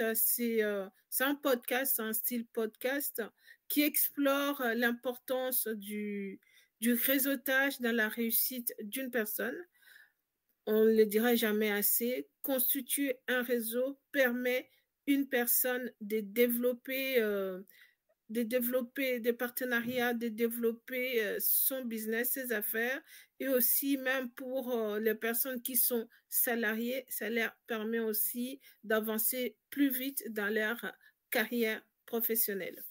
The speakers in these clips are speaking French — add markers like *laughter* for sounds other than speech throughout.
Euh, euh, c'est un podcast, un style podcast qui explore euh, l'importance du, du réseautage dans la réussite d'une personne. On ne le dira jamais assez. Constituer un réseau permet une personne de développer de développer des partenariats, de développer euh, son business, ses affaires, et aussi même pour euh, les personnes qui sont salariées, ça leur permet aussi d'avancer plus vite dans leur carrière professionnelle.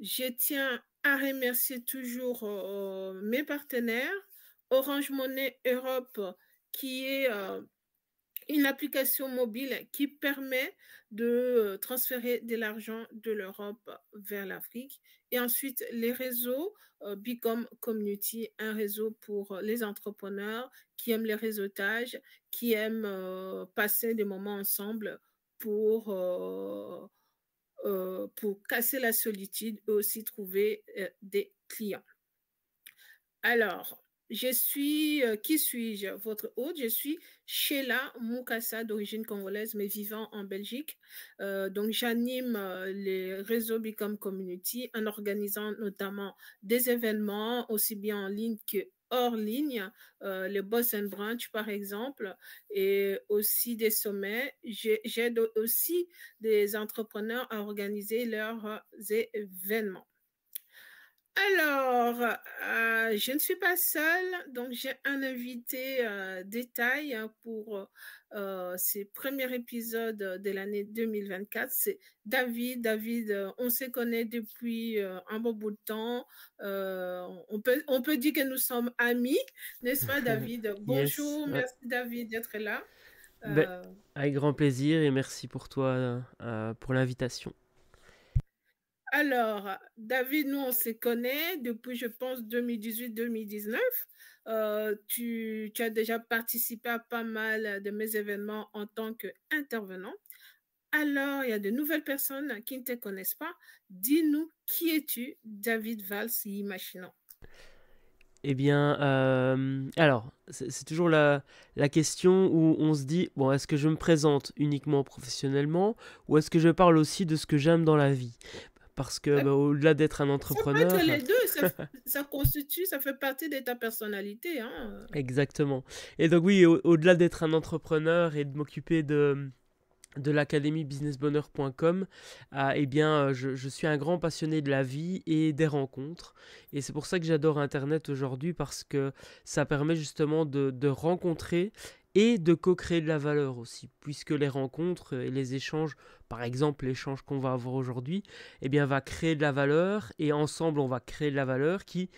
Je tiens à remercier toujours euh, mes partenaires, Orange Monnaie Europe, qui est une application mobile qui permet de euh, transférer de l'argent de l'Europe vers l'Afrique. Et ensuite, les réseaux, euh, Bigom Community, un réseau pour euh, les entrepreneurs qui aiment les réseautages, qui aiment passer des moments ensemble pour, pour casser la solitude et aussi trouver des clients. Alors, je suis, euh, qui suis-je Votre hôte, je suis Sheila Moukassa, d'origine congolaise, mais vivant en Belgique. Euh, donc, j'anime euh, les réseaux Become Community en organisant notamment des événements, aussi bien en ligne que hors ligne, Les Boss and Branch, par exemple, et aussi des sommets. J'aide aussi des entrepreneurs à organiser leurs événements. Alors, euh, je ne suis pas seule, donc j'ai un invité euh, détail hein, pour euh, ces premiers épisodes de l'année 2024. C'est David. David, euh, on se connaît depuis un bon bout de temps. on, peut, dire que nous sommes amis, n'est-ce pas David *laughs* Bonjour, merci David d'être là. Ben, avec grand plaisir et merci pour toi pour l'invitation. Alors, David, nous, on se connaît depuis, je pense, 2018-2019. Euh, tu, as déjà participé à pas mal de mes événements en tant qu'intervenant. Alors, il y a de nouvelles personnes qui ne te connaissent pas. Dis-nous, qui es-tu, David Valls, imaginant eh bien, euh, alors, c'est toujours la, la, question où on se dit, bon, est-ce que je me présente uniquement professionnellement ou est-ce que je parle aussi de ce que j'aime dans la vie parce que bah, au-delà d'être un entrepreneur. Ça peut les deux, *laughs* ça, constitue, ça fait partie de ta personnalité. Hein. Exactement. Et donc, oui, au-delà d'être un entrepreneur et de m'occuper de de l'académie businessbonheur.com, euh, eh bien, euh, je, je, suis un grand passionné de la vie et des rencontres. Et c'est pour ça que j'adore Internet aujourd'hui parce que ça permet justement de, de rencontrer et de co-créer de la valeur aussi, puisque les rencontres et les échanges, par exemple l'échange qu'on va avoir aujourd'hui, eh bien va créer de la valeur et ensemble on va créer de la valeur qui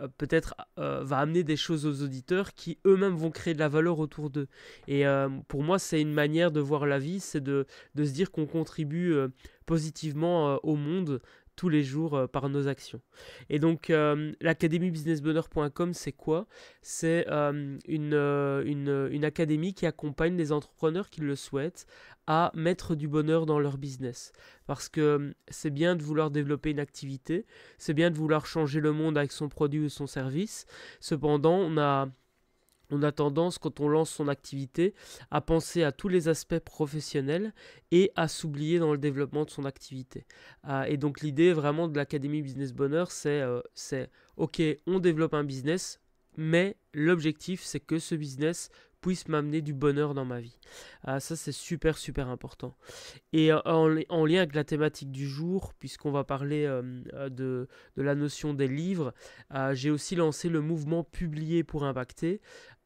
euh, peut-être euh, va amener des choses aux auditeurs qui eux-mêmes vont créer de la valeur autour d'eux. Et euh, pour moi c'est une manière de voir la vie, c'est de, de, se dire qu'on contribue positivement au monde tous les jours euh, par nos actions. Et donc euh, l'académiebusinessbonheur.com c'est quoi C'est euh, une, académie qui accompagne les entrepreneurs qui le souhaitent à mettre du bonheur dans leur business. Parce que c'est bien de vouloir développer une activité, c'est bien de vouloir changer le monde avec son produit ou son service. Cependant, on a on a tendance, quand on lance son activité, à penser à tous les aspects professionnels et à s'oublier dans le développement de son activité. Ah, et donc l'idée vraiment de l'Académie Business Bonheur, c'est, euh, c'est, ok, on développe un business, mais l'objectif, c'est que ce business puisse m'amener du bonheur dans ma vie. Ah, ça, c'est super, super important. Et euh, en, lien avec la thématique du jour, puisqu'on va parler euh, de, de, la notion des livres, ah, j'ai aussi lancé le mouvement Publier pour impacter,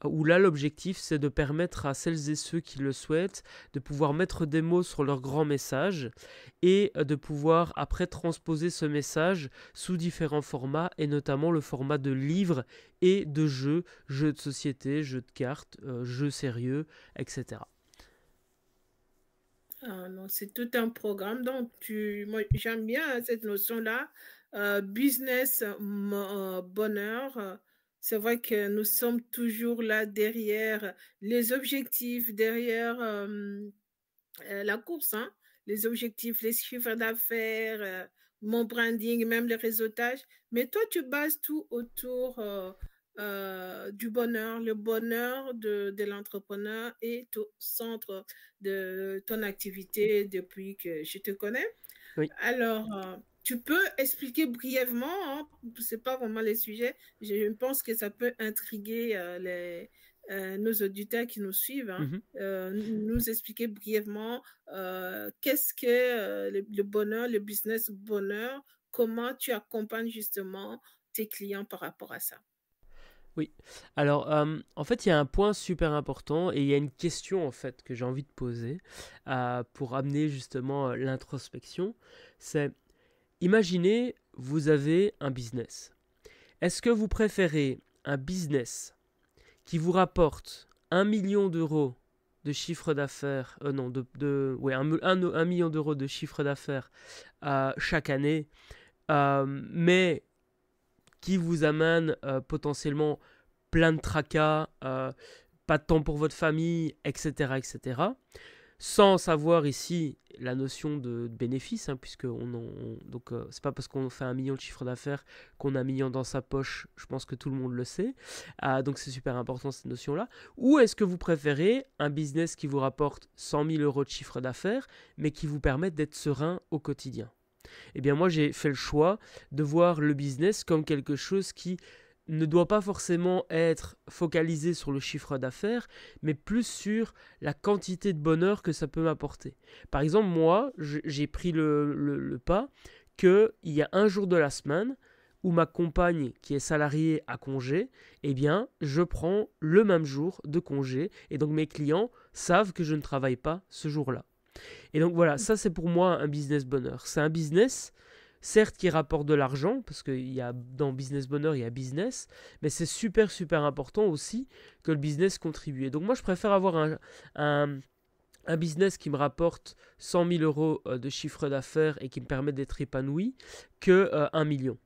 où là l'objectif c'est de permettre à celles et ceux qui le souhaitent de pouvoir mettre des mots sur leur grand message et euh, de pouvoir après transposer ce message sous différents formats et notamment le format de livres et de jeux, jeux de société, jeux de cartes, euh, jeux sérieux, etc. Ah, c'est tout un programme. Donc, j'aime bien cette notion-là. Euh, business, bonheur, c'est vrai que nous sommes toujours là derrière les objectifs, derrière euh, la course, hein. les objectifs, les chiffres d'affaires, euh, mon branding, même le réseautage. Mais toi, tu bases tout autour euh, du bonheur, le bonheur de, de l'entrepreneur est au centre de ton activité depuis que je te connais. Oui. Alors, tu peux expliquer brièvement, hein, c'est pas vraiment le sujet. je pense que ça peut intriguer euh, les, euh, nos auditeurs qui nous suivent, hein. mm-hmm. euh, nous expliquer brièvement qu'est-ce que le, le, bonheur, le business bonheur, comment tu accompagnes justement tes clients par rapport à ça. Oui, alors en fait il y a un point super important et il y a une question en fait que j'ai envie de poser pour amener justement l'introspection, c'est Imaginez, vous avez un business. Est-ce que vous préférez un business qui vous rapporte 1 million d'euros de chiffre d'affaires, non, de, un, million d'euros de chiffre d'affaires chaque année, euh, mais qui vous amène euh, potentiellement plein de tracas, euh, pas de temps pour votre famille, etc., etc sans savoir ici la notion de bénéfice, hein, puisque on, on donc euh, c'est pas parce qu'on fait un million de chiffre d'affaires qu'on a un million dans sa poche. Je pense que tout le monde le sait. Ah, donc c'est super important cette notion-là. Ou est-ce que vous préférez un business qui vous rapporte 100 000 euros de chiffre d'affaires, mais qui vous permet d'être serein au quotidien Eh bien moi j'ai fait le choix de voir le business comme quelque chose qui ne doit pas forcément être focalisé sur le chiffre d'affaires, mais plus sur la quantité de bonheur que ça peut m'apporter. Par exemple, moi, j'ai pris le, pas qu'il y a un jour de la semaine où ma compagne qui est salariée à congé, eh bien, je prends le même jour de congé, et donc mes clients savent que je ne travaille pas ce jour-là. Et donc voilà, ça c'est pour moi un business bonheur. C'est un business certes qui rapporte de l'argent, parce que y a, dans Business Bonheur, il y a business, mais c'est super, super important aussi que le business contribue. donc moi, je préfère avoir un, un business qui me rapporte 100 000 euros euh, de chiffre d'affaires et qui me permet d'être épanoui que euh, million.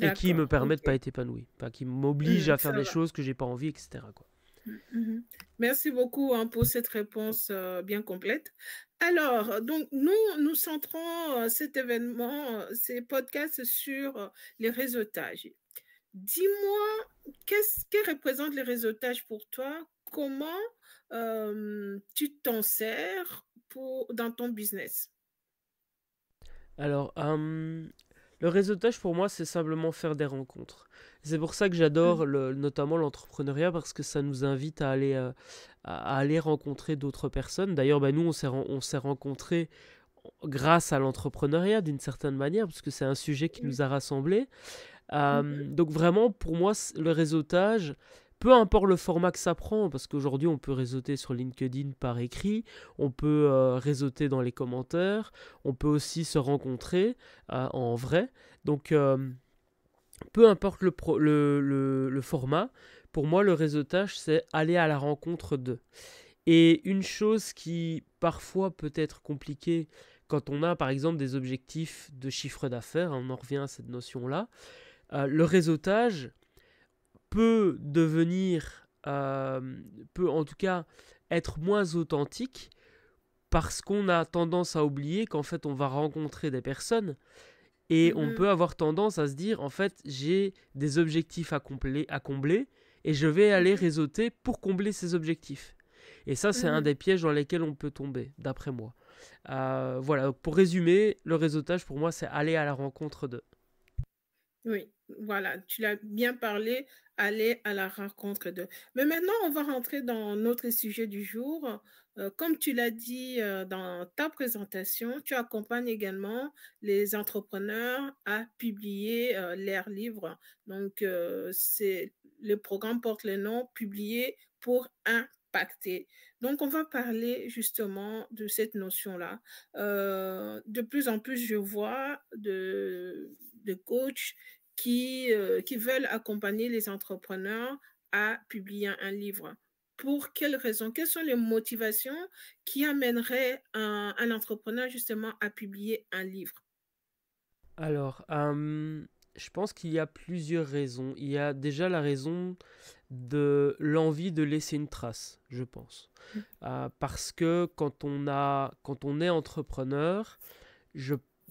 Et qui me permet de pas être épanoui, enfin, qui m'oblige mmh, à faire des choses que j'ai pas envie, etc. Quoi. Mm-hmm. Merci beaucoup hein, pour cette réponse euh, bien complète. Alors, donc nous, nous centrons euh, cet événement, euh, ces podcasts sur les réseautages. Dis-moi, qu'est-ce que représente les réseautages pour toi Comment tu t'en sers pour, dans ton business Alors, le réseautage pour moi, c'est simplement faire des rencontres. C'est pour ça que j'adore mmh. notamment l'entrepreneuriat parce que ça nous invite à aller, euh, à, aller rencontrer d'autres personnes. D'ailleurs, bah, nous, on s'est, rencontrés grâce à l'entrepreneuriat d'une certaine manière, parce que c'est un sujet qui mmh. nous a rassemblés. Mmh. donc vraiment, pour moi, le réseautage, peu importe le format que ça prend, parce qu'aujourd'hui on peut réseauter sur LinkedIn par écrit, on peut euh, réseauter dans les commentaires, on peut aussi se rencontrer euh, en vrai. Donc peu importe le, format, pour moi, le réseautage, c'est aller à la rencontre de. Et une chose qui parfois peut être compliquée quand on a par exemple des objectifs de chiffre d'affaires, on en revient à cette notion-là, euh, le réseautage peut devenir, euh, peut en tout cas être moins authentique parce qu'on a tendance à oublier qu'en fait on va rencontrer des personnes et mm, on mm. peut avoir tendance à se dire, en fait, j'ai des objectifs à combler, et je vais mm. aller réseauter pour combler ces objectifs. Et ça, c'est un des pièges dans lesquels on peut tomber, d'après moi. Euh, voilà, pour résumer, le réseautage, pour moi, c'est aller à la rencontre de. Oui, voilà, tu l'as bien parlé aller à la rencontre d'eux. Mais maintenant, on va rentrer dans notre sujet du jour. Euh, comme tu l'as dit euh, dans ta présentation, tu accompagnes également les entrepreneurs à publier euh, leurs livres. Donc, c'est le programme porte le nom Publier pour impacter. Donc, on va parler justement de cette notion-là. de plus en plus, je vois de, de coachs euh, qui, veulent accompagner les entrepreneurs à publier un livre pour quelles raisons Quelles sont les motivations qui amèneraient un, entrepreneur justement à publier un livre Alors, je pense qu'il y a plusieurs raisons. Il y a déjà la raison de l'envie de laisser une trace, je pense. Mmh. Ah, parce que quand on, a, quand on est entrepreneur,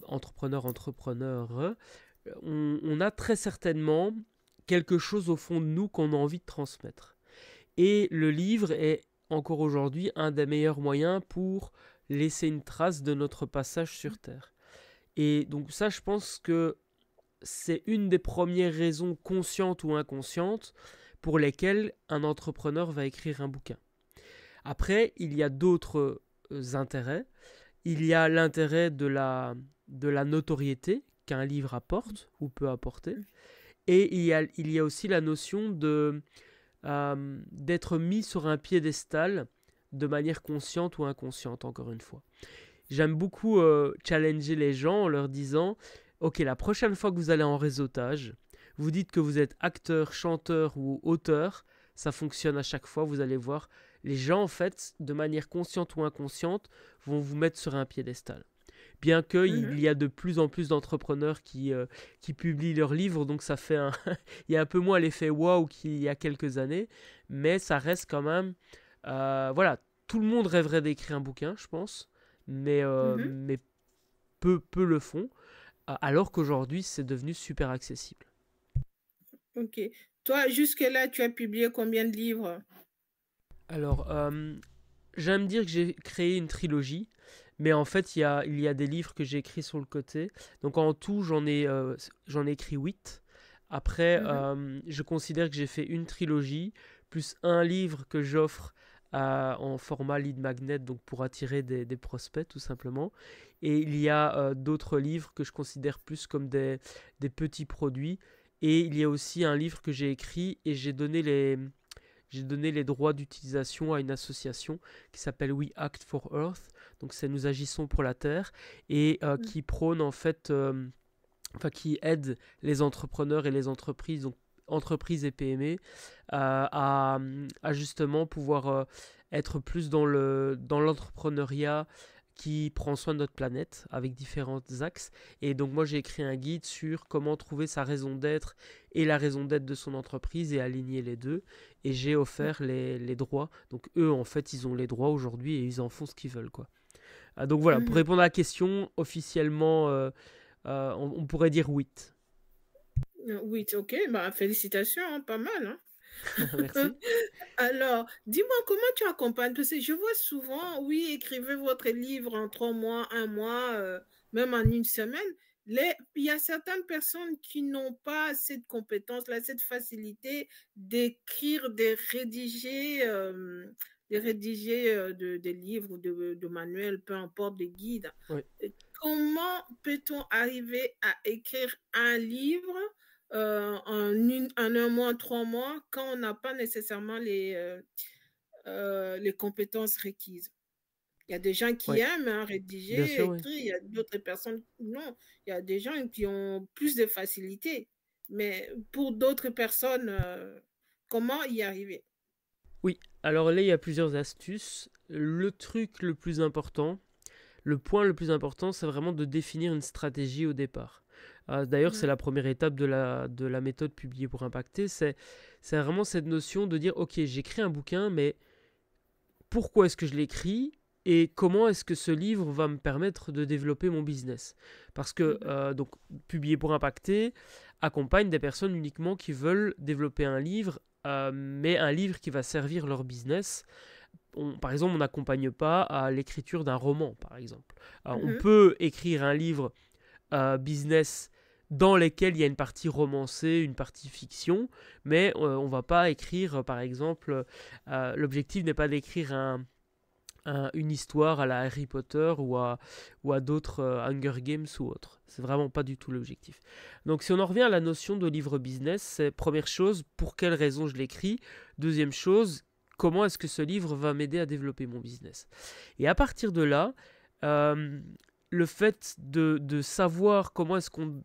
entrepreneur, entrepreneur, on, a très certainement quelque chose au fond de nous qu'on a envie de transmettre. Et le livre est encore aujourd'hui un des meilleurs moyens pour laisser une trace de notre passage sur Terre. Et donc ça, je pense que c'est une des premières raisons conscientes ou inconscientes pour lesquelles un entrepreneur va écrire un bouquin. Après, il y a d'autres euh, intérêts. Il y a l'intérêt de la notoriété qu'un livre apporte mmh. ou peut apporter. Mmh. Et il y a, aussi la notion de euh, d'être mis sur un piédestal de manière consciente ou inconsciente, encore une fois. J'aime beaucoup euh, challenger les gens en leur disant, ok, la prochaine fois que vous allez en réseautage, vous dites que vous êtes acteur, chanteur ou auteur, ça fonctionne à chaque fois, vous allez voir, les gens, en fait, de manière consciente ou inconsciente, vont vous mettre sur un piédestal bien qu'il mhm. y a de plus en plus d'entrepreneurs qui, euh, qui publient leurs livres, donc ça fait un... *laughs* il y a un peu moins l'effet waouh » qu'il y a quelques années, mais ça reste quand même... Euh, voilà, tout le monde rêverait d'écrire un bouquin, je pense, mais, euh, mhm. mais peu, peu le font, alors qu'aujourd'hui c'est devenu super accessible. Ok. Toi, jusque-là, tu as publié combien de livres Alors, j'aime dire que j'ai créé une trilogie. Mais en fait, il y a, il y a des livres que j'ai écrits sur le côté. Donc en tout, j'en ai, euh, j'en ai écrit 8. Après, mhm. euh, je considère que j'ai fait une trilogie, plus un livre que j'offre en format lead magnet, donc pour attirer des, des prospects tout simplement. Et il y a euh, d'autres livres que je considère plus comme des, des petits produits. Et il y a aussi un livre que j'ai écrit et j'ai donné les, j'ai donné les droits d'utilisation à une association qui s'appelle We Act for Earth, donc c'est Nous agissons pour la Terre, et euh, mmh. qui prône en fait, euh, enfin qui aide les entrepreneurs et les entreprises, donc entreprises et PME, euh, à, justement pouvoir être plus dans l'entrepreneuriat. Le, dans qui prend soin de notre planète avec différents axes. Et donc moi j'ai écrit un guide sur comment trouver sa raison d'être et la raison d'être de son entreprise et aligner les deux. Et j'ai mmh. offert les, les, droits. Donc eux en fait ils ont les droits aujourd'hui et ils en font ce qu'ils veulent quoi. Ah, donc voilà, pour mhm. répondre à la question, officiellement, euh, euh, on, pourrait dire 8. 8, euh, ok, bah, félicitations, hein, pas mal. Hein. *laughs* *laughs* Alors, dis-moi comment tu accompagnes, parce que je vois souvent, oui, écrivez votre livre en trois mois, un mois, même en une semaine. Les, il y a certaines personnes qui n'ont pas cette compétence-là, cette facilité d'écrire, de rédiger, de rédiger euh, des livres, de, de, manuels, peu importe, des guides. Comment peut-on arriver à écrire un livre euh, en, en, un mois, trois mois, quand on n'a pas nécessairement les, euh, les compétences requises il y a des gens qui aiment hein, rédiger, Il y a d'autres personnes, non. Il y a des gens qui ont plus de facilité. Mais pour d'autres personnes, comment y arriver Oui, alors là, il y a plusieurs astuces. Le truc le plus important, le point le plus important, c'est vraiment de définir une stratégie au départ. Euh, d'ailleurs, c'est la première étape de la, de la méthode publiée pour impacter. C'est vraiment cette notion de dire, OK, j'écris un bouquin, mais pourquoi est-ce que je l'écris et comment est-ce que ce livre va me permettre de développer mon business Parce que euh, donc publier pour impacter accompagne des personnes uniquement qui veulent développer un livre euh, mais un livre qui va servir leur business. par exemple, on n'accompagne pas à l'écriture d'un roman, par exemple. On mhm. peut écrire un livre euh, business dans lequel il y a une partie romancée, une partie fiction, mais euh, on ne va pas écrire, par exemple, l'objectif n'est pas d'écrire un, une histoire à la Harry Potter ou à, ou à d'autres euh, Hunger Games ou autres. C'est vraiment pas du tout l'objectif. Donc si on en revient à la notion de livre business, c'est première chose, pour quelles raisons je l'écris Deuxième chose, comment est-ce que ce livre va m'aider à développer mon business Et à partir de là, euh, le fait de, savoir comment est-ce qu'on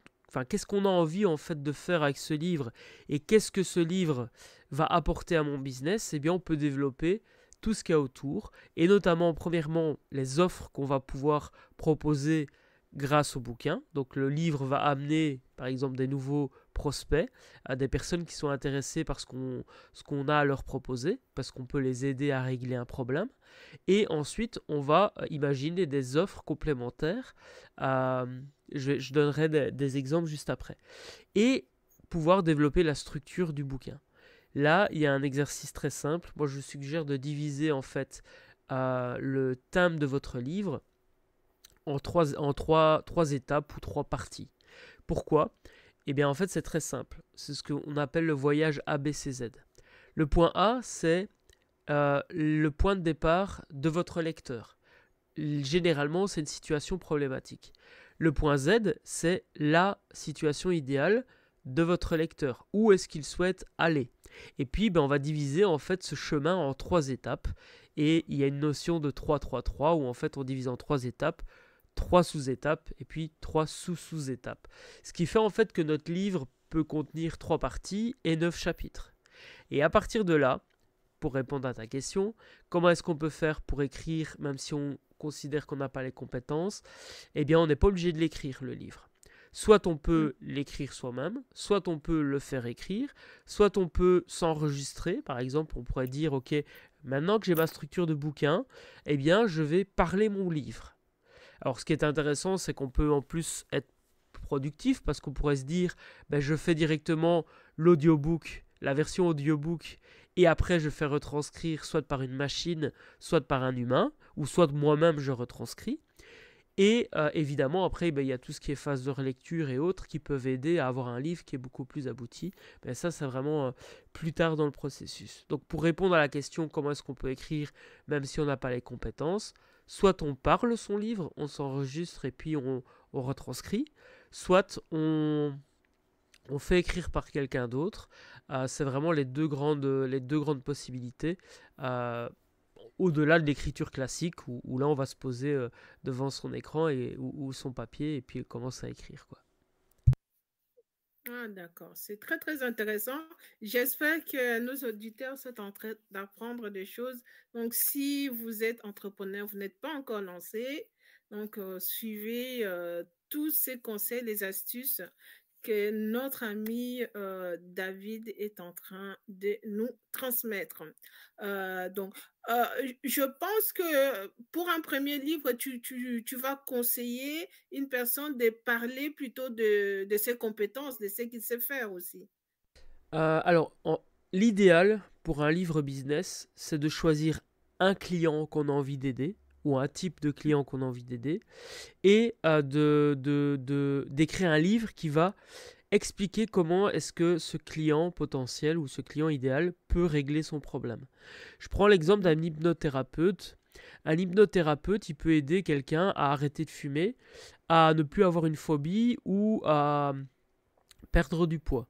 qu'est-ce qu'on a envie en fait de faire avec ce livre et qu'est-ce que ce livre va apporter à mon business, eh bien on peut développer tout ce qu'il y a autour, et notamment, premièrement, les offres qu'on va pouvoir proposer grâce au bouquin. Donc le livre va amener, par exemple, des nouveaux prospects, à des personnes qui sont intéressées par ce qu'on, a à leur proposer, parce qu'on peut les aider à régler un problème. Et ensuite, on va euh, imaginer des offres complémentaires. Euh, je, donnerai des exemples juste après. Et pouvoir développer la structure du bouquin. Là, il y a un exercice très simple. Moi, je vous suggère de diviser en fait euh, le thème de votre livre en trois, étapes ou trois parties. Pourquoi Eh bien, en fait, c'est très simple. C'est ce qu'on appelle le voyage ABCZ. Le point A, c'est euh, le point de départ de votre lecteur. Généralement, c'est une situation problématique. Le point Z, c'est la situation idéale de votre lecteur, où est-ce qu'il souhaite aller. Et puis ben, on va diviser en fait ce chemin en trois étapes. Et il y a une notion de 3-3-3 où en fait on divise en trois étapes, trois sous-étapes et puis trois sous-sous-étapes. Ce qui fait en fait que notre livre peut contenir trois parties et neuf chapitres. Et à partir de là, pour répondre à ta question, comment est-ce qu'on peut faire pour écrire même si on considère qu'on n'a pas les compétences, eh bien on n'est pas obligé de l'écrire le livre. Soit on peut mm. l'écrire soi-même, soit on peut le faire écrire, soit on peut s'enregistrer. Par exemple, on pourrait dire, OK, maintenant que j'ai ma structure de bouquin, eh bien, je vais parler mon livre. Alors, ce qui est intéressant, c'est qu'on peut en plus être productif parce qu'on pourrait se dire, ben, je fais directement l'audiobook, la version audiobook, et après je fais retranscrire soit par une machine, soit par un humain, ou soit moi-même je retranscris. Et euh, évidemment, après, ben, il y a tout ce qui est phase de relecture et autres qui peuvent aider à avoir un livre qui est beaucoup plus abouti. Mais ben, ça, c'est vraiment euh, plus tard dans le processus. Donc, pour répondre à la question comment est-ce qu'on peut écrire même si on n'a pas les compétences, soit on parle son livre, on s'enregistre et puis on, retranscrit, soit on, fait écrire par quelqu'un d'autre. Euh, c'est vraiment les deux grandes, les deux grandes possibilités au-delà de l'écriture classique où, là on va se poser euh, devant son écran ou, son papier et puis commence à écrire quoi. Ah, d'accord, c'est très très intéressant. J'espère que nos auditeurs sont en train d'apprendre des choses. Donc si vous êtes entrepreneur, vous n'êtes pas encore lancé, donc euh, suivez euh, tous ces conseils, les astuces que notre ami euh, David est en train de nous transmettre. Euh, donc, euh, je pense que pour un premier livre, tu, vas conseiller une personne de parler plutôt de, de ses compétences, de ce qu'il sait faire aussi. alors, l'idéal pour un livre business, c'est de choisir un client qu'on a envie d'aider ou un type de client qu'on a envie d'aider, et euh, de d'écrire un livre qui va expliquer comment est-ce que ce client potentiel ou ce client idéal peut régler son problème. Je prends l'exemple d'un hypnothérapeute. Un hypnothérapeute, il peut aider quelqu'un à arrêter de fumer, à ne plus avoir une phobie ou à perdre du poids.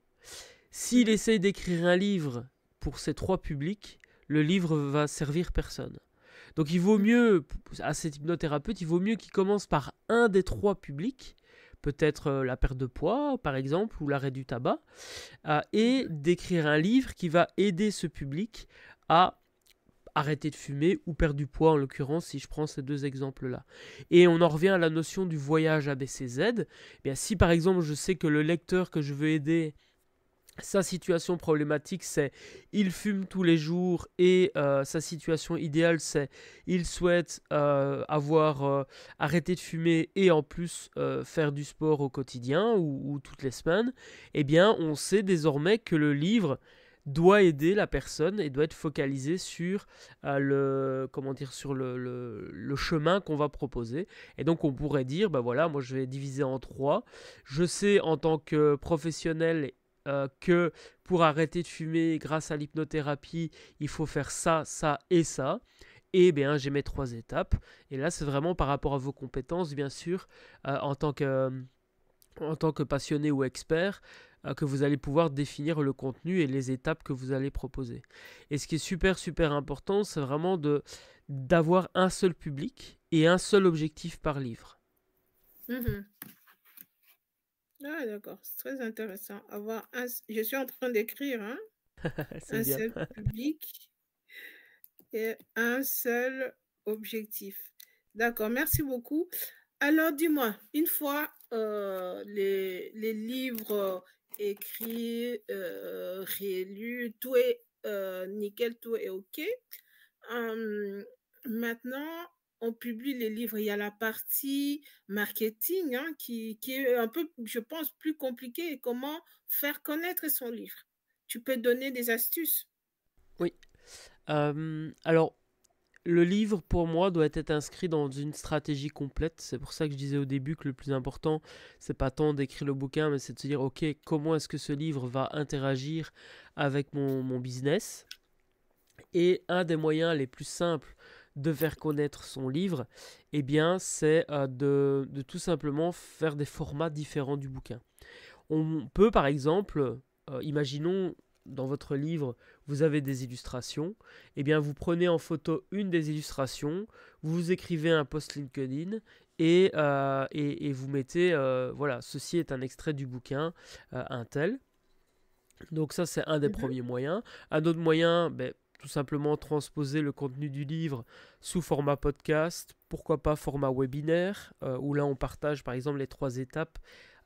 S'il essaye d'écrire un livre pour ces trois publics, le livre va servir personne. Donc il vaut mieux, à cet hypnothérapeute, il vaut mieux qu'il commence par un des trois publics, peut-être euh, la perte de poids par exemple, ou l'arrêt du tabac, euh, et d'écrire un livre qui va aider ce public à arrêter de fumer ou perdre du poids en l'occurrence si je prends ces deux exemples là. Et on en revient à la notion du voyage ABCZ. Eh si par exemple je sais que le lecteur que je veux aider sa situation problématique, c'est il fume tous les jours et euh, sa situation idéale, c'est il souhaite euh, avoir euh, arrêté de fumer et en plus faire du sport au quotidien ou, toutes les semaines. Eh bien, on sait désormais que le livre doit aider la personne et doit être focalisé sur le comment dire sur le, chemin qu'on va proposer et donc on pourrait dire ben voilà moi je vais diviser en trois je sais en tant que professionnel euh, que pour arrêter de fumer grâce à l'hypnothérapie, il faut faire ça, ça et ça. Et eh bien, j'ai mes trois étapes. Et là, c'est vraiment par rapport à vos compétences, bien sûr, euh, en, tant que, en tant que passionné ou expert, euh, que vous allez pouvoir définir le contenu et les étapes que vous allez proposer. Et ce qui est super, super important, c'est vraiment de d'avoir un seul public et un seul objectif par livre. Mmh ah, d'accord, c'est très intéressant. Avoir ah, Je suis en train d'écrire, hein. *laughs* un seul *laughs* public et un seul objectif. D'accord, merci beaucoup. Alors, dis-moi, une fois euh, les, livres euh, écrits, euh, réélus, tout est euh, nickel, tout est OK. Hum, maintenant, on publie les livres. Il y a la partie marketing hein, qui, est un peu, je pense, plus compliquée. Comment faire connaître son livre Tu peux donner des astuces Oui. Euh, alors, le livre, pour moi, doit être inscrit dans une stratégie complète. C'est pour ça que je disais au début que le plus important, c'est pas tant d'écrire le bouquin, mais c'est de se dire, OK, comment est-ce que ce livre va interagir avec mon business Et un des moyens les plus simples de faire connaître son livre, eh bien c'est euh, de, tout simplement faire des formats différents du bouquin. On peut par exemple, euh, imaginons dans votre livre, vous avez des illustrations, eh bien vous prenez en photo une des illustrations, vous écrivez un post LinkedIn et, euh, et, vous mettez, voilà, ceci est un extrait du bouquin, un tel. Donc ça c'est un des mhm. premiers moyens. Un autre moyen, ben, tout simplement transposer le contenu du livre sous format podcast, pourquoi pas format webinaire, euh, où là on partage par exemple les trois étapes,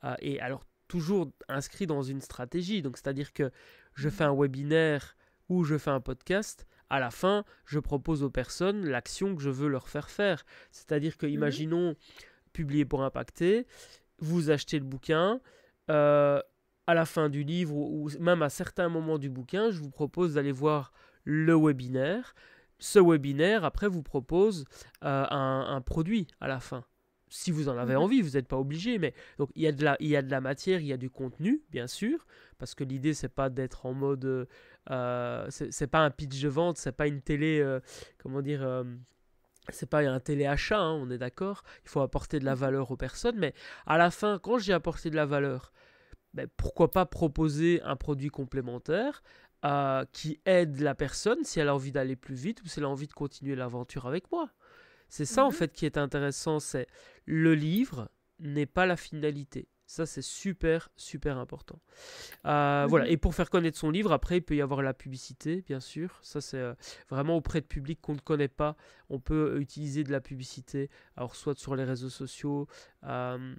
euh, et alors toujours inscrit dans une stratégie, donc c'est-à-dire que je fais un webinaire ou je fais un podcast, à la fin je propose aux personnes l'action que je veux leur faire faire, c'est-à-dire que mhm. imaginons publier pour impacter, vous achetez le bouquin, euh, à la fin du livre ou même à certains moments du bouquin, je vous propose d'aller voir le webinaire. Ce webinaire, après, vous propose euh, un, produit à la fin. Si vous en avez mhm. envie, vous n'êtes pas obligé, mais donc il y, a de la, matière, il y a du contenu, bien sûr, parce que l'idée c'est pas d'être en mode, euh, c'est pas un pitch de vente, c'est pas une télé, euh, comment dire, c'est pas un téléachat, achat hein, on est d'accord. Il faut apporter de la mhm. valeur aux personnes, mais à la fin, quand j'ai apporté de la valeur, ben, pourquoi pas proposer un produit complémentaire qui aide la personne si elle a envie d'aller plus vite ou si elle a envie de continuer l'aventure avec moi. C'est ça en mhm. fait qui est intéressant, c'est le livre n'est pas la finalité. Ça c'est super super important. Euh, mhm. Voilà et pour faire connaître son livre, après il peut y avoir la publicité bien sûr. Ça c'est euh, vraiment auprès de public qu'on ne connaît pas. On peut utiliser de la publicité, alors soit sur les réseaux sociaux, euh,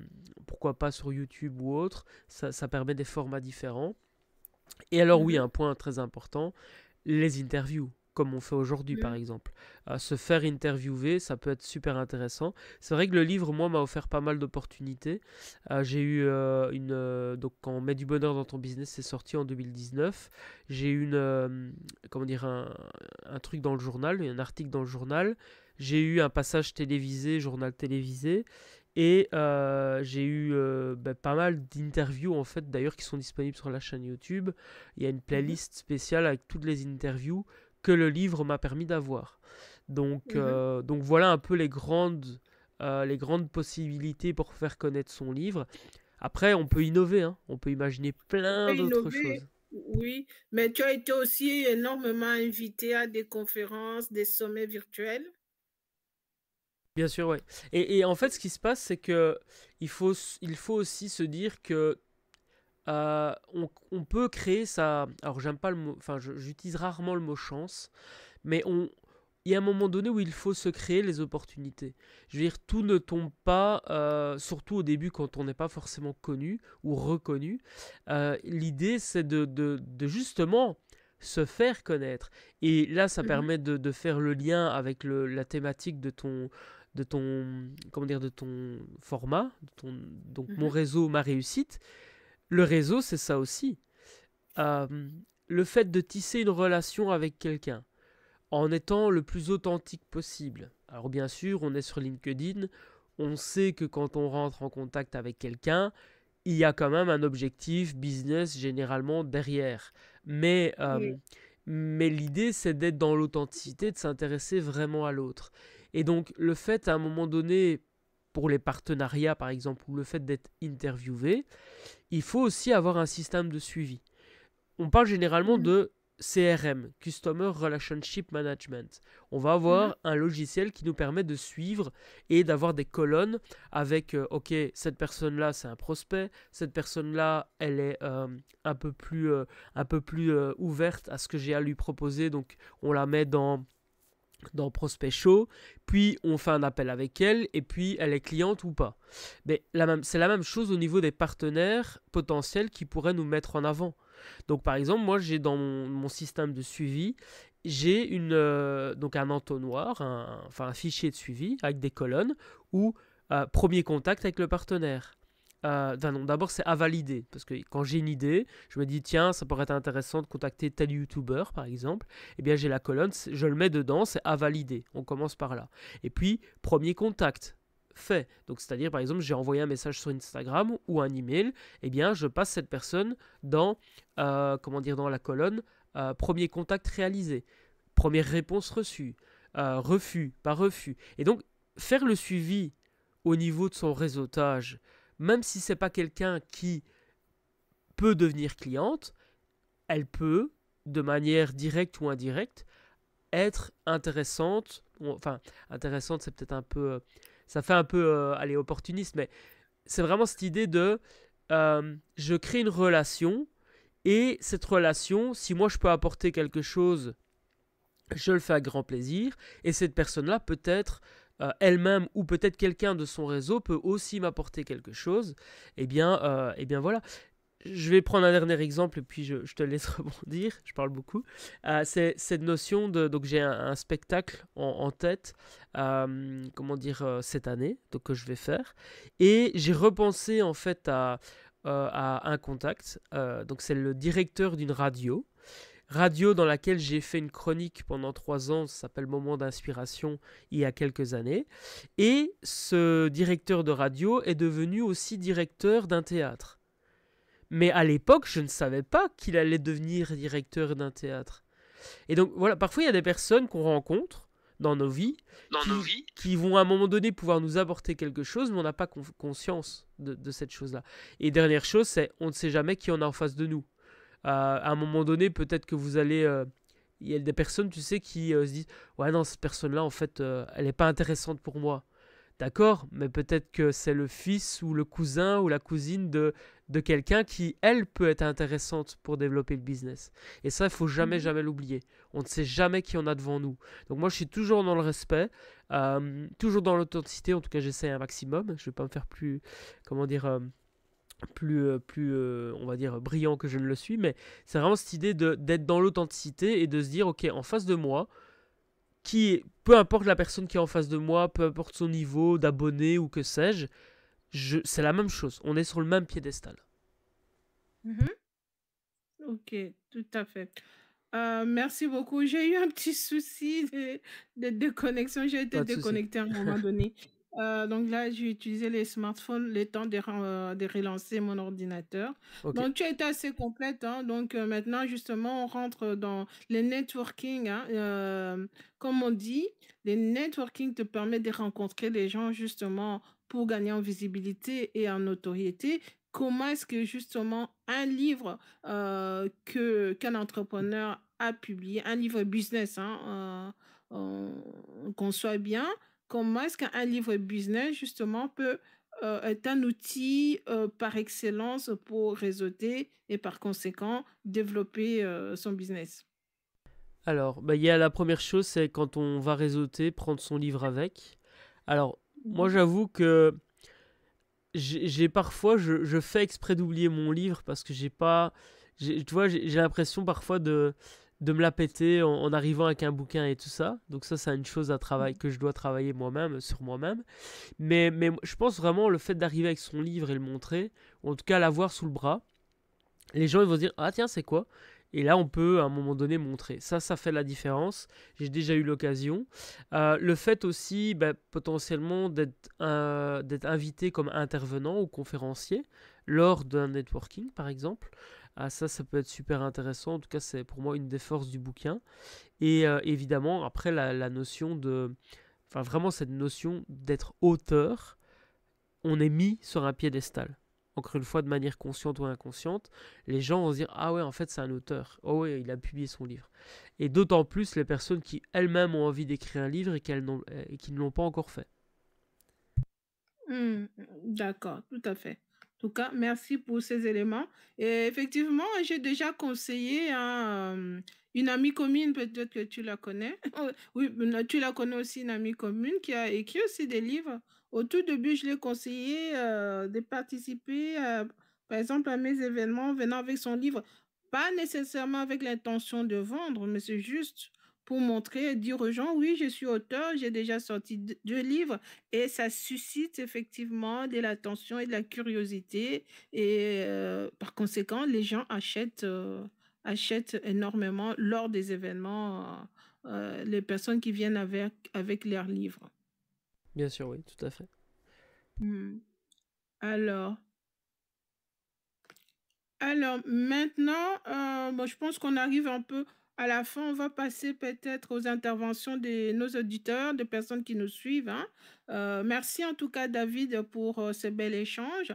pourquoi pas sur YouTube ou autre. ça permet des formats différents. Et alors oui, mhm. un point très important, les interviews comme on fait aujourd'hui, par mhm. exemple. Euh, se faire interviewer, ça peut être super intéressant. C'est vrai que le livre, moi, m'a offert pas mal d'opportunités. Euh, j'ai eu euh, une. donc, quand on met du bonheur dans ton business, c'est sorti en 2019. J'ai eu une. comment dire un, un, truc dans le journal, un article dans le journal. J'ai eu un passage télévisé, journal télévisé. Et euh, j'ai eu euh, bah, pas mal d'interviews en fait d'ailleurs qui sont disponibles sur la chaîne YouTube. Il y a une mmh playlist spéciale avec toutes les interviews que le livre m'a permis d'avoir. Donc, mmh euh, donc voilà un peu les grandes, les grandes possibilités pour faire connaître son livre. Après, on peut innover, hein. on peut imaginer plein d'autres choses. Oui, mais tu as été aussi énormément invité à des conférences, des sommets virtuels. Bien sûr, oui. Et, en fait, ce qui se passe, c'est que il faut, il faut aussi se dire que euh, on, peut créer ça. Alors, j'aime pas le mot. Enfin, j'utilise rarement le mot chance, mais on. Il y a un moment donné où il faut se créer les opportunités. Je veux dire, tout ne tombe pas, euh, surtout au début quand on n'est pas forcément connu ou reconnu. Euh, l'idée, c'est de, justement se faire connaître. Et là, ça mmh permet de, faire le lien avec la thématique de ton, de ton comment dire de ton format donc mon mhm. réseau ma réussite le réseau c'est ça aussi euh, le fait de tisser une relation avec quelqu'un en étant le plus authentique possible alors bien sûr on est sur LinkedIn on sait que quand on rentre en contact avec quelqu'un il y a quand même un objectif business généralement derrière mais euh, mais l'idée c'est d'être dans l'authenticité de s'intéresser vraiment à l'autre et donc le fait à un moment donné, pour les partenariats par exemple, ou le fait d'être interviewé, il faut aussi avoir un système de suivi. On parle généralement mmh. de CRM, Customer Relationship Management. On va avoir mmh. un logiciel qui nous permet de suivre et d'avoir des colonnes avec, euh, ok, cette personne-là, c'est un prospect, cette personne-là, elle est euh, un peu plus, euh, un peu plus ouverte à ce que j'ai à lui proposer, donc on la met dans dans Prospect Show, puis on fait un appel avec elle, et puis elle est cliente ou pas. Mais c'est la même chose au niveau des partenaires potentiels qui pourraient nous mettre en avant. Donc par exemple, moi j'ai dans mon, système de suivi, j'ai euh, donc un entonnoir, un, enfin un fichier de suivi avec des colonnes où euh, premier contact avec le partenaire, euh, d'abord c'est à valider, parce que quand j'ai une idée, je me dis tiens, ça pourrait être intéressant de contacter tel youtubeur par exemple, eh bien j'ai la colonne, je le mets dedans, c'est à valider, on commence par là. Et puis, premier contact, fait. Donc, c'est-à-dire, par exemple, j'ai envoyé un message sur Instagram ou un email, eh bien, je passe cette personne dans, euh, comment dire, dans la colonne euh, premier contact réalisé, première réponse reçue, refus, pas refus. Et donc, faire le suivi au niveau de son réseautage, même si c'est pas quelqu'un qui peut devenir cliente, elle peut, de manière directe ou indirecte, être intéressante. Enfin, intéressante, c'est peut-être un peu. Euh, ça fait un peu, euh, allez, opportuniste, mais c'est vraiment cette idée de euh, je crée une relation et cette relation, si moi je peux apporter quelque chose, je le fais à grand plaisir. Et cette personne-là peut être euh, elle-même ou peut-être quelqu'un de son réseau peut aussi m'apporter quelque chose, eh bien, euh, eh bien voilà. Je vais prendre un dernier exemple et puis je, te *laughs* laisse rebondir, je parle beaucoup. Euh, c'est cette notion de... Donc j'ai un, spectacle en, tête, comment dire, cette année, donc que je vais faire. Et j'ai repensé en fait à un contact, donc c'est le directeur d'une radio radio dans laquelle j'ai fait une chronique pendant trois ans, ça s'appelle Moment d'inspiration, il y a quelques années. Et ce directeur de radio est devenu aussi directeur d'un théâtre. Mais à l'époque, je ne savais pas qu'il allait devenir directeur d'un théâtre. Et donc voilà, parfois il y a des personnes qu'on rencontre dans nos vies, qui, vont à un moment donné pouvoir nous apporter quelque chose, mais on n'a pas conscience de, cette chose-là. Et dernière chose, c'est on ne sait jamais qui on a en face de nous. Euh, à un moment donné, peut-être que vous allez il euh, y a des personnes, tu sais, qui euh, se disent Ouais, non, cette personne-là, en fait, elle n'est pas intéressante pour moi. D'accord, mais peut-être que c'est le fils ou le cousin ou la cousine de, de quelqu'un qui, elle, peut être intéressante pour développer le business. Et ça, il faut jamais, mhm. jamais l'oublier. On ne sait jamais qui on a devant nous. Donc moi, je suis toujours dans le respect, toujours dans l'authenticité. En tout cas, j'essaie un maximum. Je ne vais pas me faire plus, comment dire, plus, euh, plus euh, on va dire, brillant que je ne le suis, mais c'est vraiment cette idée d'être dans l'authenticité et de se dire, ok, en face de moi, qui, peu importe la personne qui est en face de moi, peu importe son niveau d'abonné ou que sais-je, je, c'est la même chose. On est sur le même piédestal. Mhm. Ok, tout à fait. Euh, merci beaucoup. J'ai eu un petit souci de, de déconnexion. J'ai été déconnecté à un moment donné. *laughs* Euh, donc là, j'ai utilisé les smartphones le temps de, euh, de relancer mon ordinateur. Donc tu as été assez complète. Hein. Donc euh, maintenant, justement, on rentre dans les networking. Hein. comme on dit, les networking te permet de rencontrer des gens justement pour gagner en visibilité et en notoriété. Comment est-ce que justement un livre que qu'un entrepreneur a publié, un livre business, hein, qu'on soit bien, Comment est-ce qu'un livre business, justement, peut euh, être un outil euh, par excellence pour réseauter et par conséquent développer euh, son business Alors, bah, il y a la première chose, c'est quand on va réseauter, prendre son livre avec. Alors, mmh. moi j'avoue que j'ai parfois, je, je, fais exprès d'oublier mon livre parce que j'ai pas, tu vois, j'ai l'impression parfois de, de me la péter en, arrivant avec un bouquin et tout ça. Donc ça, c'est une chose à travailler mm. que je dois travailler moi-même sur moi-même. Mais, mais je pense vraiment le fait d'arriver avec son livre et le montrer, en tout cas l'avoir sous le bras, les gens ils vont se dire ah tiens c'est quoi et là, on peut à un moment donné montrer. Ça, ça fait la différence. J'ai déjà eu l'occasion. Euh, le fait aussi, bah, potentiellement, d'être invité comme intervenant ou conférencier lors d'un networking, par exemple. Ah ça, ça peut être super intéressant. En tout cas, c'est pour moi une des forces du bouquin. Et euh, évidemment, après la, notion de... Enfin, vraiment cette notion d'être auteur, on est mis sur un piédestal. Encore une fois, de manière consciente ou inconsciente, les gens vont dire Ah ouais, en fait, c'est un auteur. Oh ouais, il a publié son livre. Et d'autant plus les personnes qui elles-mêmes ont envie d'écrire un livre et, qui ne l'ont pas encore fait. Mmh, d'accord, tout à fait tout cas, merci pour ces éléments. Et effectivement, j'ai déjà conseillé euh, une amie commune, peut-être que tu la connais. *laughs* Oh, oui, tu la connais aussi, une amie commune qui a écrit aussi des livres. Au tout début, je l'ai conseillé euh, de participer, euh, par exemple, à mes événements venant avec son livre. Pas nécessairement avec l'intention de vendre, mais c'est juste pour montrer et dire aux gens, oui, je suis auteur, j'ai déjà sorti deux livres, et ça suscite effectivement de l'attention et de la curiosité, et euh, par conséquent, les gens achètent, euh, achètent énormément lors des événements euh, les personnes qui viennent avec, avec leurs livres. Bien sûr, oui, tout à fait. Hmm. Alors, alors maintenant, moi je pense qu'on arrive un peu à la fin, on va passer peut-être aux interventions de nos auditeurs, de personnes qui nous suivent. Hein. Euh, merci en tout cas, David, pour euh, ce bel échange.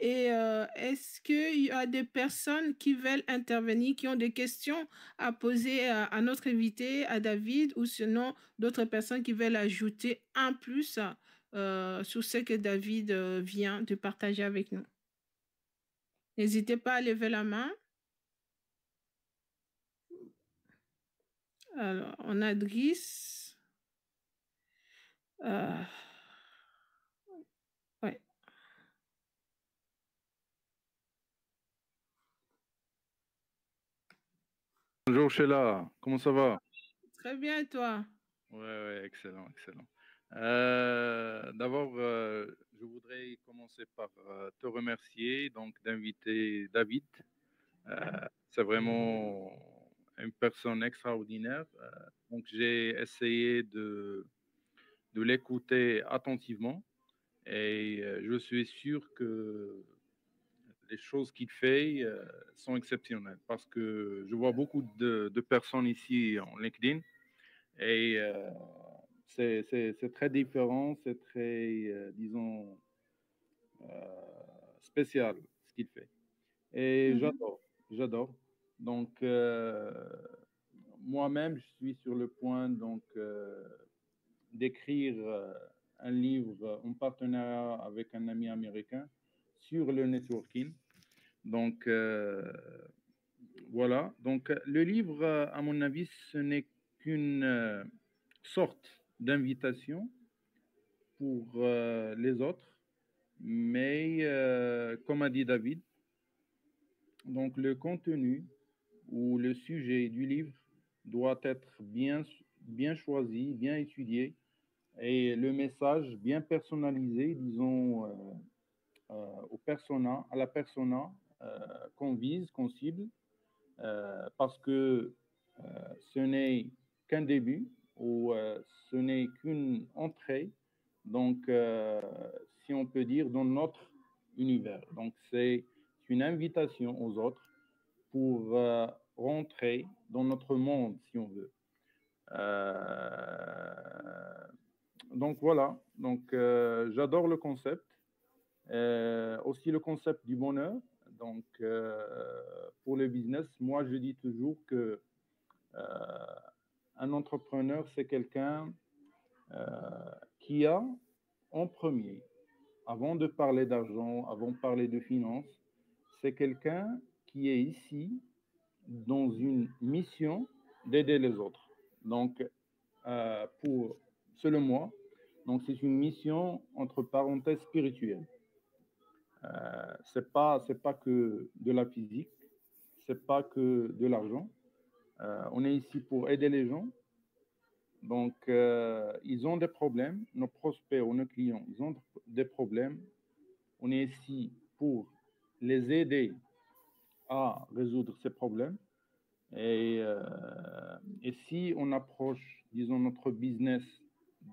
Et euh, est-ce qu'il y a des personnes qui veulent intervenir, qui ont des questions à poser à notre invité, à David, ou sinon d'autres personnes qui veulent ajouter un plus sur ce que David vient de partager avec nous N'hésitez pas à lever la main. Alors, on a Driss. Euh... euh Bonjour Sheila, comment ça va Très bien et toi Ouais, oui, excellent, excellent. Euh, d'abord, euh, je voudrais commencer par te remercier donc d'inviter David. C'est vraiment une personne extraordinaire. Euh, donc j'ai essayé de, de l'écouter attentivement et euh, je suis sûr que les choses qu'il fait euh, sont exceptionnelles parce que je vois beaucoup de, de personnes ici en LinkedIn et c'est très différent, c'est très, disons, spécial ce qu'il fait. Et mmh j'adore, j'adore. Donc, euh, moi-même, je suis sur le point donc euh, d'écrire euh, un livre en partenariat avec un ami américain sur le networking. Donc, voilà. Donc, le livre, à mon avis, ce n'est qu'une sorte d'invitation pour les autres. Mais, comme a dit David, donc le contenu où le sujet du livre doit être bien, bien choisi, bien étudié, et le message bien personnalisé, disons, euh, euh, au persona, à la persona euh, qu'on vise, qu'on cible, parce que ce n'est qu'un début ou ce n'est qu'une entrée, donc, si on peut dire, dans notre univers. Donc, c'est une invitation aux autres pour rentrer dans notre monde, si on veut. Euh, donc voilà, donc euh, j'adore le concept, euh, aussi le concept du bonheur. Donc pour le business, moi je dis toujours que un entrepreneur c'est quelqu'un qui a en premier, avant de parler d'argent, avant de parler de finances, c'est quelqu'un est ici dans une mission d'aider les autres. Donc, euh, pour selon moi, donc c'est une mission entre parenthèses spirituelle. Euh, c'est pas c'est pas que de la physique, c'est pas que de l'argent. Euh, on est ici pour aider les gens. Donc euh, ils ont des problèmes, nos prospects ou nos clients, ils ont des problèmes. On est ici pour les aider à résoudre ces problèmes. Et, euh, et si on approche, disons, notre business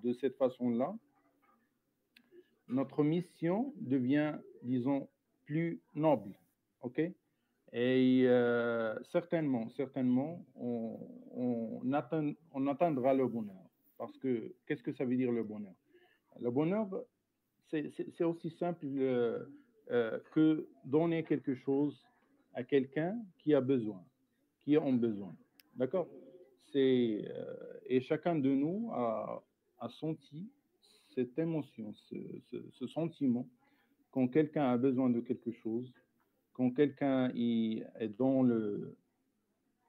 de cette façon-là, notre mission devient, disons, plus noble. OK Et euh, certainement, certainement, on, on, on atteindra le bonheur. Parce que qu'est-ce que ça veut dire le bonheur Le bonheur, c'est aussi simple euh, que donner quelque chose à quelqu'un qui a besoin, qui en besoin. D'accord C'est euh, et chacun de nous a, a senti cette émotion, ce, sentiment quand quelqu'un a besoin de quelque chose, quand quelqu'un est dans le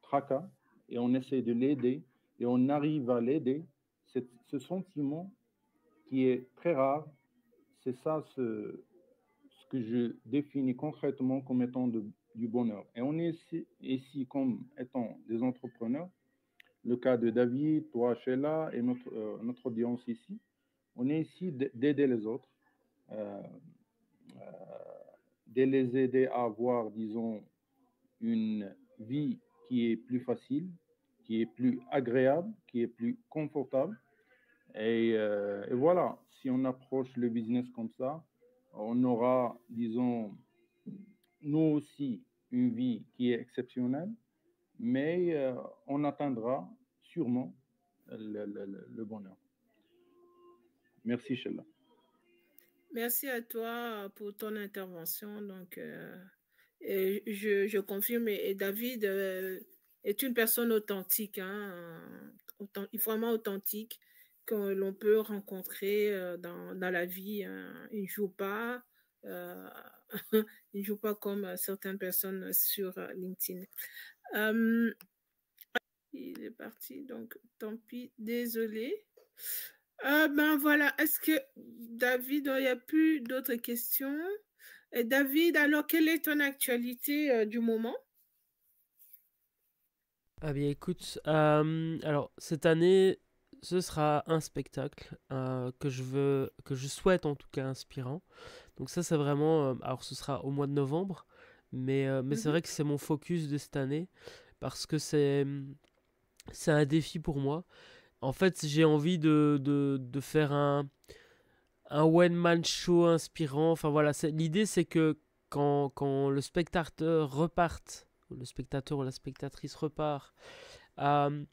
tracas et on essaie de l'aider et on arrive à l'aider, ce sentiment qui est très rare, c'est ça ce, ce que je définis concrètement comme étant de, du bonheur. Et on est ici, comme étant des entrepreneurs, le cas de David, toi, Sheila et notre, euh, notre audience ici, on est ici d'aider les autres, euh, euh, de les aider à avoir, disons, une vie qui est plus facile, qui est plus agréable, qui est plus confortable. Et, et voilà, si on approche le business comme ça, on aura, disons, nous aussi, une vie qui est exceptionnelle, mais euh, on atteindra sûrement le, bonheur. Merci, Sheila. Merci à toi euh, pour ton intervention. Donc, euh, je, confirme, et, David est une personne authentique, hein, vraiment authentique, que l'on peut rencontrer dans, la vie. Il hein, ne joue pas. *laughs* Il ne joue pas comme euh, certaines personnes euh, sur euh, LinkedIn. Hum, il est parti, donc tant pis, désolé. Ah, ben voilà, est-ce que David, il n'y a plus d'autres questions David, alors quelle est ton actualité du moment Ah bien écoute, hum, alors cette année, ce sera un spectacle que je veux, que je souhaite en tout cas inspirant. Donc ça, c'est vraiment... Euh, alors ce sera au mois de novembre, mais, euh, mais c'est mhm. vrai que c'est mon focus de cette année parce que c'est mm, un défi pour moi. En fait, j'ai envie de, faire un, un one-man show inspirant. Enfin voilà, l'idée c'est que quand, le spectateur reparte, le spectateur ou la spectatrice repart, euh,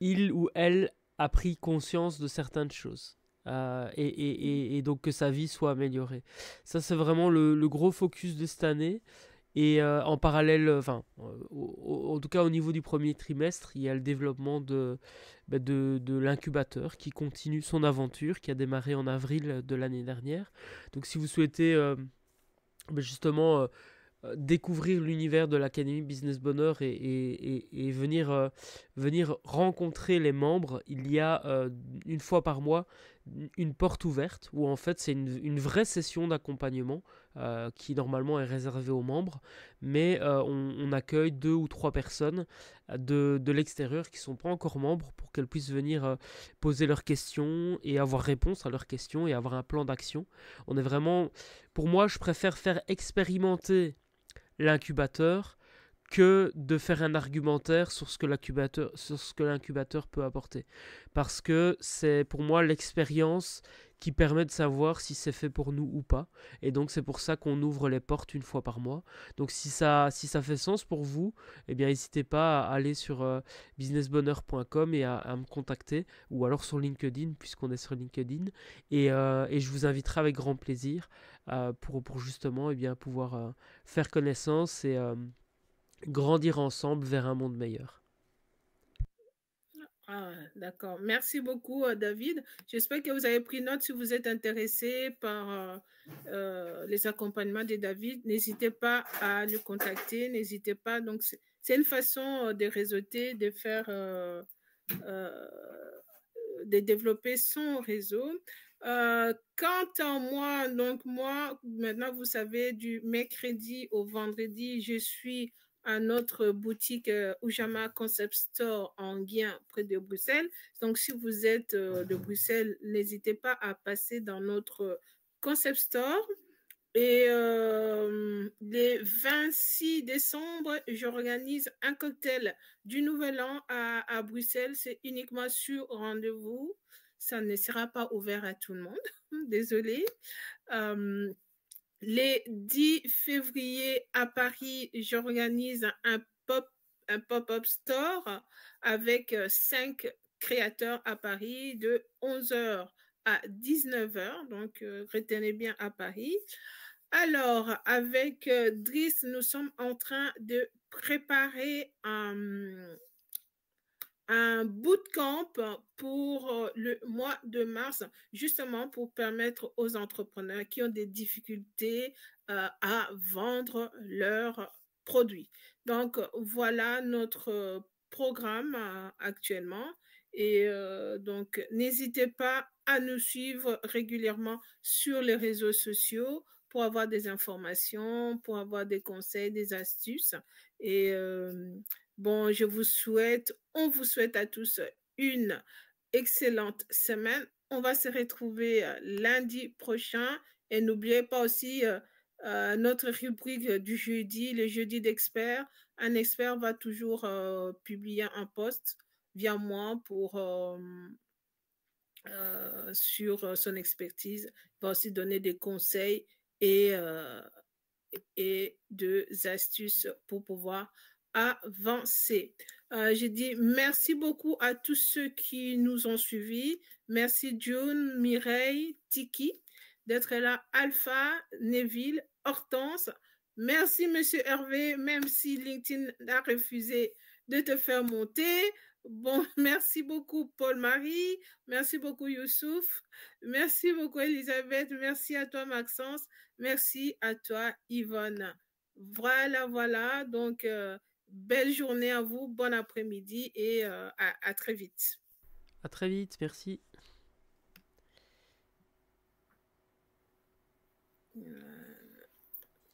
il ou elle a pris conscience de certaines choses. Euh, et, et, et, donc que sa vie soit améliorée. Ça, c'est vraiment le, le, gros focus de cette année. Et euh, en parallèle, enfin, euh, en tout cas au niveau du premier trimestre, il y a le développement de, bah, de, de l'incubateur qui continue son aventure, qui a démarré en avril de l'année dernière. Donc si vous souhaitez bah, justement découvrir l'univers de l'Académie Business Bonheur et, et, venir, venir rencontrer les membres. Il y a une fois par mois une porte ouverte où en fait c'est une, vraie session d'accompagnement euh, qui normalement est réservée aux membres, mais euh, on, accueille deux ou trois personnes euh, de, de l'extérieur qui sont pas encore membres pour qu'elles puissent venir poser leurs questions et avoir réponse à leurs questions et avoir un plan d'action. On est vraiment, pour moi, je préfère faire expérimenter l'incubateur que de faire un argumentaire sur ce que l'incubateur, peut apporter. Parce que c'est pour moi l'expérience qui permet de savoir si c'est fait pour nous ou pas. Et donc c'est pour ça qu'on ouvre les portes une fois par mois. Donc si ça, si ça fait sens pour vous, eh bien n'hésitez pas à aller sur euh, businessbonheur.com et à, me contacter, ou alors sur LinkedIn, puisqu'on est sur LinkedIn. Et, euh, je vous inviterai avec grand plaisir euh, pour, pour justement eh bien, pouvoir faire connaissance et grandir ensemble vers un monde meilleur. Ah, d'accord. Merci beaucoup, euh, David. J'espère que vous avez pris note. Si vous êtes intéressé par euh, euh, les accompagnements de David, n'hésitez pas à le contacter. N'hésitez pas. Donc, c'est une façon de réseauter, de faire, de développer son réseau. quant à moi, donc moi, maintenant vous savez, du mercredi au vendredi, je suis à notre boutique Ujamaa euh, Ujama Concept Store en Guin près de Bruxelles. Donc, si vous êtes euh, de Bruxelles, n'hésitez pas à passer dans notre Concept Store. Et euh, le 26 décembre, j'organise un cocktail du Nouvel An à, à Bruxelles. C'est uniquement sur rendez-vous. Ça ne sera pas ouvert à tout le monde. *laughs* Désolée. Euh, les 10 février à Paris, j'organise un pop up store avec euh, cinq créateurs à Paris de 11h à 19h. Donc, euh, retenez bien à Paris. Alors, avec euh, nous sommes en train de préparer un, euh, un bootcamp pour euh, le mois de mars, justement pour permettre aux entrepreneurs qui ont des difficultés euh, à vendre leurs produits. Donc voilà notre programme euh, actuellement. Et donc n'hésitez pas à nous suivre régulièrement sur les réseaux sociaux pour avoir des informations, pour avoir des conseils, des astuces. Et Bon, je vous souhaite, on vous souhaite à tous une excellente semaine. On va se retrouver euh, lundi prochain et n'oubliez pas aussi euh, euh, notre rubrique du jeudi, le jeudi d'experts. Un expert va toujours publier un post via moi pour sur son expertise. Il va aussi donner des conseils et, et des astuces pour pouvoir avancer. Euh, j'ai dit merci beaucoup à tous ceux qui nous ont suivis. Merci June, Mireille, Tiki d'être là, Alpha, Neville, Hortense. Merci Monsieur Hervé, même si LinkedIn a refusé de te faire monter. Bon, *laughs* merci beaucoup Paul-Marie, merci beaucoup Youssouf, merci beaucoup Elisabeth, merci à toi Maxence, merci à toi Yvonne. Voilà, voilà. Donc, euh, Belle journée à vous, bon après-midi et euh, à, très vite. À très vite, merci.